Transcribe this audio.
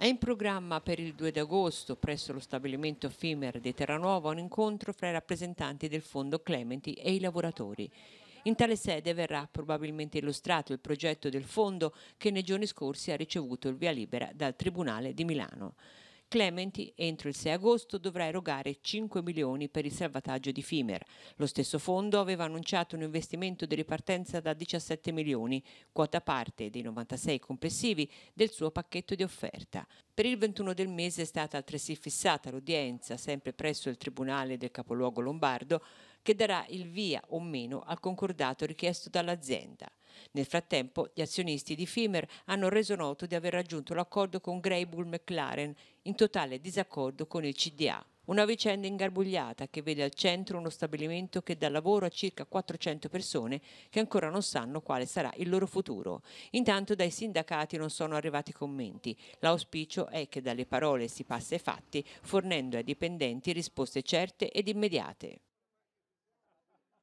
È in programma per il 2 d'agosto presso lo stabilimento FIMER di Terranuova un incontro fra i rappresentanti del fondo Clementi e i lavoratori. In tale sede verrà probabilmente illustrato il progetto del fondo che nei giorni scorsi ha ricevuto il via libera dal Tribunale di Milano. Clementi entro il 6 agosto dovrà erogare 5 milioni per il salvataggio di Fimer. Lo stesso fondo aveva annunciato un investimento di ripartenza da 17 milioni, quota parte dei 96 complessivi del suo pacchetto di offerta. Per il 21 del mese è stata altresì fissata l'udienza, sempre presso il Tribunale del capoluogo lombardo, che darà il via o meno al concordato richiesto dall'azienda. Nel frattempo, gli azionisti di Fimer hanno reso noto di aver raggiunto l'accordo con Greybull McLaren, in totale disaccordo con il CDA. Una vicenda ingarbugliata che vede al centro uno stabilimento che dà lavoro a circa 400 persone che ancora non sanno quale sarà il loro futuro. Intanto dai sindacati non sono arrivati commenti. L'auspicio è che dalle parole si passi ai fatti, fornendo ai dipendenti risposte certe ed immediate.